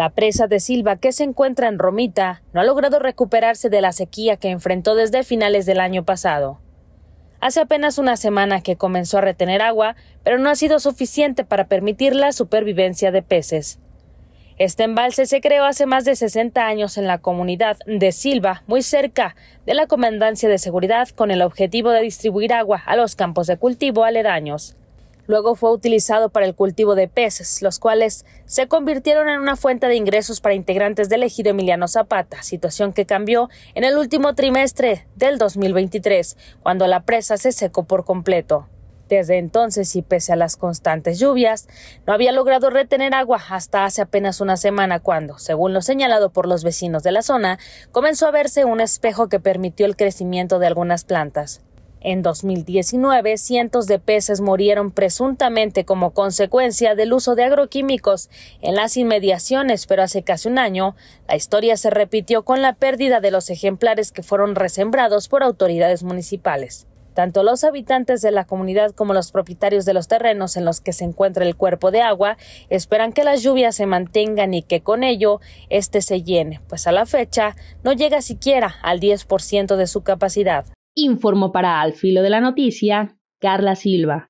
La presa de Silva, que se encuentra en Romita, no ha logrado recuperarse de la sequía que enfrentó desde finales del año pasado. Hace apenas una semana que comenzó a retener agua, pero no ha sido suficiente para permitir la supervivencia de peces. Este embalse se creó hace más de 60 años en la comunidad de Silva, muy cerca de la Comandancia de Seguridad, con el objetivo de distribuir agua a los campos de cultivo aledaños. Luego fue utilizado para el cultivo de peces, los cuales se convirtieron en una fuente de ingresos para integrantes del ejido Emiliano Zapata, situación que cambió en el último trimestre del 2023, cuando la presa se secó por completo. Desde entonces y pese a las constantes lluvias, no había logrado retener agua hasta hace apenas una semana cuando, según lo señalado por los vecinos de la zona, comenzó a verse un espejo que permitió el crecimiento de algunas plantas. En 2019, cientos de peces murieron presuntamente como consecuencia del uso de agroquímicos en las inmediaciones, pero hace casi un año la historia se repitió con la pérdida de los ejemplares que fueron resembrados por autoridades municipales. Tanto los habitantes de la comunidad como los propietarios de los terrenos en los que se encuentra el cuerpo de agua esperan que las lluvias se mantengan y que con ello este se llene, pues a la fecha no llega siquiera al 10% de su capacidad. Informo para Al Filo de la Noticia Carla Silva.